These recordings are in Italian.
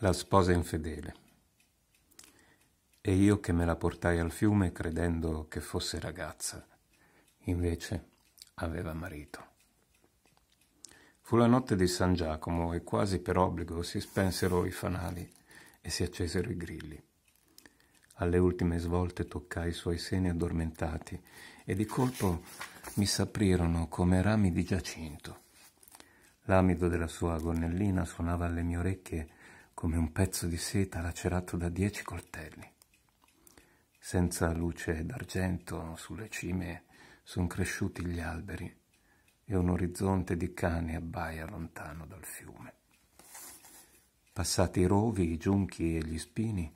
la sposa infedele. E io che me la portai al fiume credendo che fosse ragazza, invece aveva marito. Fu la notte di San Giacomo e quasi per obbligo si spensero i fanali e si accesero i grilli. Alle ultime svolte toccai i suoi seni addormentati e di colpo mi s'aprirono come rami di giacinto. L'amido della sua gonnellina suonava alle mie orecchie come un pezzo di seta lacerato da dieci coltelli. Senza luce d'argento sulle cime sono cresciuti gli alberi e un orizzonte di cani abbaia lontano dal fiume. Passati i rovi, i giunchi e gli spini,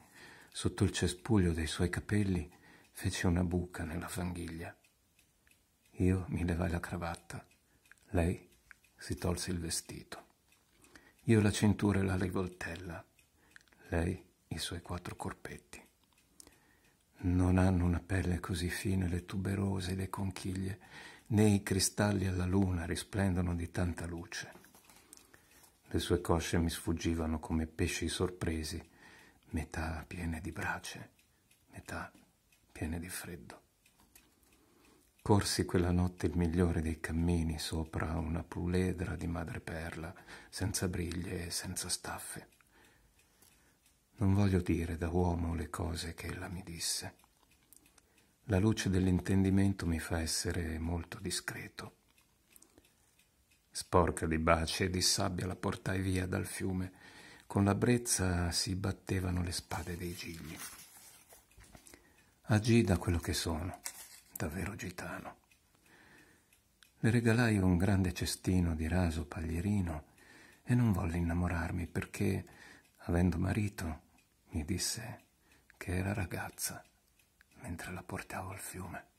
sotto il cespuglio dei suoi capelli fece una buca nella fanghiglia. Io mi levai la cravatta, lei si tolse il vestito io la cintura e la rivoltella, lei i suoi quattro corpetti. Non hanno una pelle così fine le tuberose, e le conchiglie, né i cristalli alla luna risplendono di tanta luce. Le sue cosce mi sfuggivano come pesci sorpresi, metà piene di brace, metà piene di freddo. Corsi quella notte il migliore dei cammini sopra una puledra di madreperla, senza briglie e senza staffe. Non voglio dire da uomo le cose che ella mi disse. La luce dell'intendimento mi fa essere molto discreto. Sporca di baci e di sabbia la portai via dal fiume. Con la brezza si battevano le spade dei gigli. Agì da quello che sono artista vero gitano. Le regalai un grande cestino di raso paglierino e non volle innamorarmi perché, avendo marito, mi disse che era ragazza mentre la portavo al fiume.